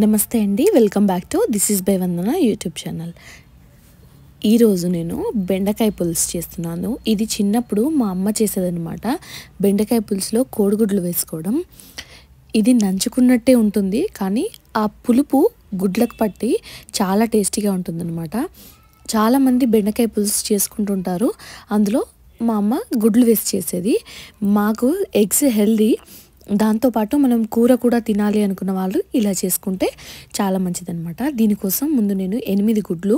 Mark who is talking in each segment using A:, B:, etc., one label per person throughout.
A: నమస్తే అండి welcome back to this is by Vandana YouTube channel ఈరోజు నేను బెండకాయ పులుసు చేస్తున్నాను ఇది చిన్నప్పుడు మా అమ్మ చేసేదనమాట బెండకాయ పులుసులో కోడిగుడ్లు వేసుకోవడం ఇది నంచుకున్నట్టే ఉంటుంది కానీ ఆ పులుపు గుడ్లకు పట్టి చాలా టేస్టీగా ఉంటుందన్నమాట చాలామంది బెండకాయ పులుసు చేసుకుంటుంటారు అందులో మా అమ్మ గుడ్లు వేసి చేసేది మాకు ఎగ్స్ హెల్దీ దాంతోపాటు మనం కూర కూడా తినాలి అనుకున్న వాళ్ళు ఇలా చేసుకుంటే చాలా మంచిదనమాట దీనికోసం ముందు నేను ఎనిమిది గుడ్లు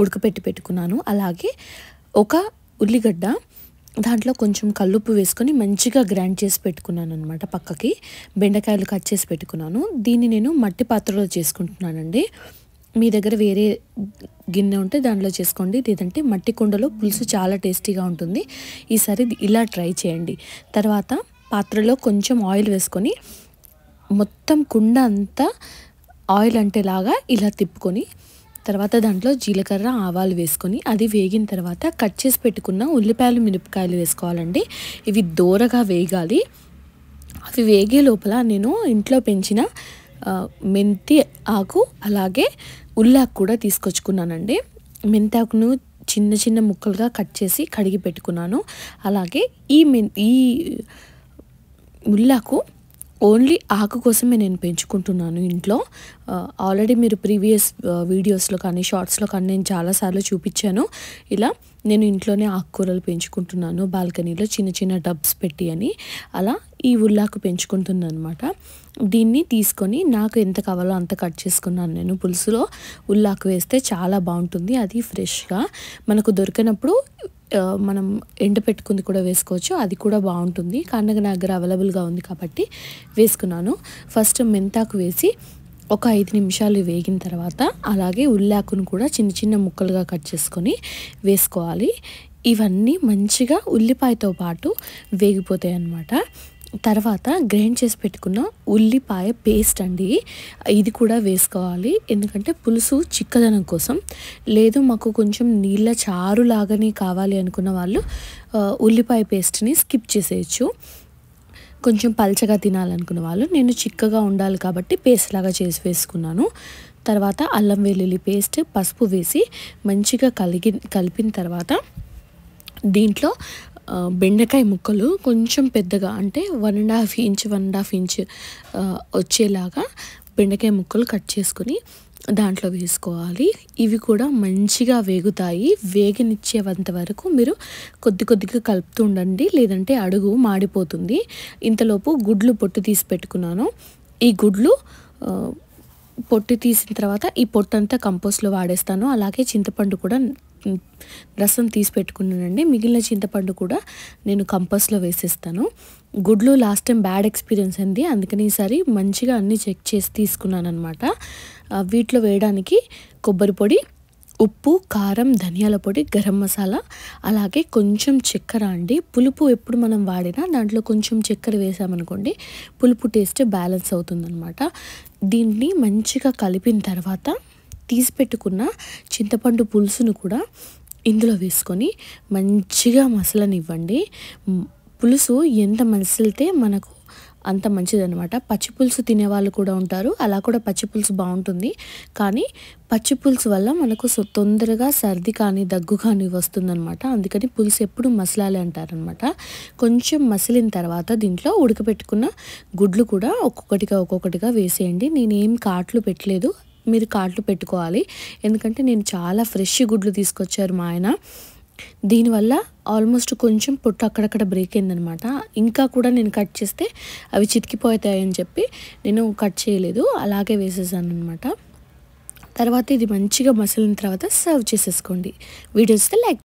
A: ఉడకపెట్టి పెట్టుకున్నాను అలాగే ఒక ఉల్లిగడ్డ దాంట్లో కొంచెం కల్లుప్పు వేసుకొని మంచిగా గ్రైండ్ చేసి పెట్టుకున్నాను అనమాట పక్కకి బెండకాయలు కట్ చేసి పెట్టుకున్నాను దీన్ని నేను మట్టి పాత్రలో చేసుకుంటున్నానండి మీ దగ్గర వేరే గిన్నె ఉంటే దాంట్లో చేసుకోండి లేదంటే మట్టి కుండలో పులుసు చాలా టేస్టీగా ఉంటుంది ఈసారి ఇలా ట్రై చేయండి తర్వాత పాత్రలో కొంచెం ఆయిల్ వేసుకొని మొత్తం కుండ అంతా ఆయిల్ అంటేలాగా ఇలా తిప్పుకొని తర్వాత దాంట్లో జీలకర్ర ఆవాలు వేసుకొని అది వేగిన తర్వాత కట్ చేసి పెట్టుకున్న ఉల్లిపాయలు మిరపకాయలు వేసుకోవాలండి ఇవి దూరగా వేగాలి అవి వేగే లోపల నేను ఇంట్లో పెంచిన మెంతి ఆకు అలాగే ఉల్లాకు కూడా తీసుకొచ్చుకున్నానండి మెంతి ఆకును చిన్న చిన్న ముక్కలుగా కట్ చేసి కడిగి పెట్టుకున్నాను అలాగే ఈ మెన్ ఈ ముల్లాకు ఓన్లీ ఆకు కోసమే నేను పెంచుకుంటున్నాను ఇంట్లో ఆల్రెడీ మీరు ప్రీవియస్ వీడియోస్లో కానీ షార్ట్స్లో కానీ నేను చాలాసార్లు చూపించాను ఇలా నేను ఇంట్లోనే ఆకుకూరలు పెంచుకుంటున్నాను బాల్కనీలో చిన్న చిన్న డబ్స్ పెట్టి అని అలా ఈ ఉల్లాకు పెంచుకుంటున్నాను అనమాట దీన్ని తీసుకొని నాకు ఎంత కావాలో అంత కట్ చేసుకున్నాను నేను పులుసులో ఉల్లాకు వేస్తే చాలా బాగుంటుంది అది ఫ్రెష్గా మనకు దొరికినప్పుడు మనం ఎండ పెట్టుకుంది కూడా వేసుకోవచ్చు అది కూడా బాగుంటుంది కానీ నా దగ్గర అవైలబుల్గా ఉంది కాబట్టి వేసుకున్నాను ఫస్ట్ మెంతాకు వేసి ఒక ఐదు నిమిషాలు వేగిన తర్వాత అలాగే ఉల్లాకును కూడా చిన్న చిన్న ముక్కలుగా కట్ చేసుకొని వేసుకోవాలి ఇవన్నీ మంచిగా ఉల్లిపాయతో పాటు వేగిపోతాయి అన్నమాట తర్వాత గ్రైండ్ చేసి పెట్టుకున్న ఉల్లిపాయ పేస్ట్ అండి ఇది కూడా వేసుకోవాలి ఎందుకంటే పులుసు చిక్కదనం కోసం లేదు మాకు కొంచెం నీళ్ళ చారు లాగానే కావాలి అనుకున్న వాళ్ళు ఉల్లిపాయ పేస్ట్ని స్కిప్ చేసేయచ్చు కొంచెం పల్చగా తినాలనుకున్న వాళ్ళు నేను చిక్కగా ఉండాలి కాబట్టి పేస్ట్ లాగా చేసి వేసుకున్నాను తర్వాత అల్లం వెల్లుల్లి పేస్ట్ పసుపు వేసి మంచిగా కలిగి కలిపిన తర్వాత దీంట్లో బెండకాయ ముక్కలు కొంచెం పెద్దగా అంటే one and half inch one and half inch వచ్చేలాగా బెండకాయ ముక్కలు కట్ చేసుకుని దాంట్లో వేసుకోవాలి ఇవి కూడా మంచిగా వేగుతాయి వేగనిచ్చేంత వరకు మీరు కొద్ది కొద్దిగా కలుపుతూ ఉండండి లేదంటే అడుగు మాడిపోతుంది ఇంతలోపు గుడ్లు పొట్టు తీసి పెట్టుకున్నాను ఈ గుడ్లు పొట్టు తీసిన తర్వాత ఈ పొట్టు అంతా కంపోస్ట్లో వాడేస్తాను అలాగే చింతపండు కూడా రసం తీసి పెట్టుకున్నానండి మిగిలిన చింతపండు కూడా నేను కంపస్లో వేసేస్తాను గుడ్లు లాస్ట్ టైం బ్యాడ్ ఎక్స్పీరియన్స్ అయింది అందుకని ఈసారి మంచిగా అన్నీ చెక్ చేసి తీసుకున్నాను అనమాట వీటిలో వేయడానికి కొబ్బరి పొడి ఉప్పు కారం ధనియాల పొడి గరం మసాలా అలాగే కొంచెం చక్కెర అండి పులుపు ఎప్పుడు మనం వాడినా దాంట్లో కొంచెం చక్కెర వేసామనుకోండి పులుపు టేస్ట్ బ్యాలెన్స్ అవుతుందన్నమాట దీన్ని మంచిగా కలిపిన తర్వాత తీసి పెట్టుకున్న చింతపండు పులుసును కూడా ఇందులో వేసుకొని మంచిగా మసలనివ్వండి పులుసు ఎంత మసిలితే మనకు అంత మంచిదనమాట పచ్చిపులుసు తినేవాళ్ళు కూడా ఉంటారు అలా కూడా పచ్చిపులుసు బాగుంటుంది కానీ పచ్చిపులుసు వల్ల మనకు తొందరగా సర్ది కానీ దగ్గు కానీ వస్తుందన్నమాట అందుకని పులుసు ఎప్పుడు మసలాలి అంటారనమాట కొంచెం మసిలిన తర్వాత దీంట్లో ఉడకపెట్టుకున్న గుడ్లు కూడా ఒక్కొక్కటిగా ఒక్కొక్కటిగా వేసేయండి నేనేం కాట్లు పెట్టలేదు మీరు కార్డులు పెట్టుకోవాలి ఎందుకంటే నేను చాలా ఫ్రెష్ గుడ్లు తీసుకొచ్చారు మా ఆయన దీనివల్ల ఆల్మోస్ట్ కొంచెం పొట్టు అక్కడక్కడ బ్రేక్ అయిందనమాట ఇంకా కూడా నేను కట్ చేస్తే అవి చితికిపోతాయని చెప్పి నేను కట్ చేయలేదు అలాగే వేసేసాను అనమాట తర్వాత ఇది మంచిగా మసిలిన తర్వాత సర్వ్ చేసేసుకోండి వీడియోస్తే లైక్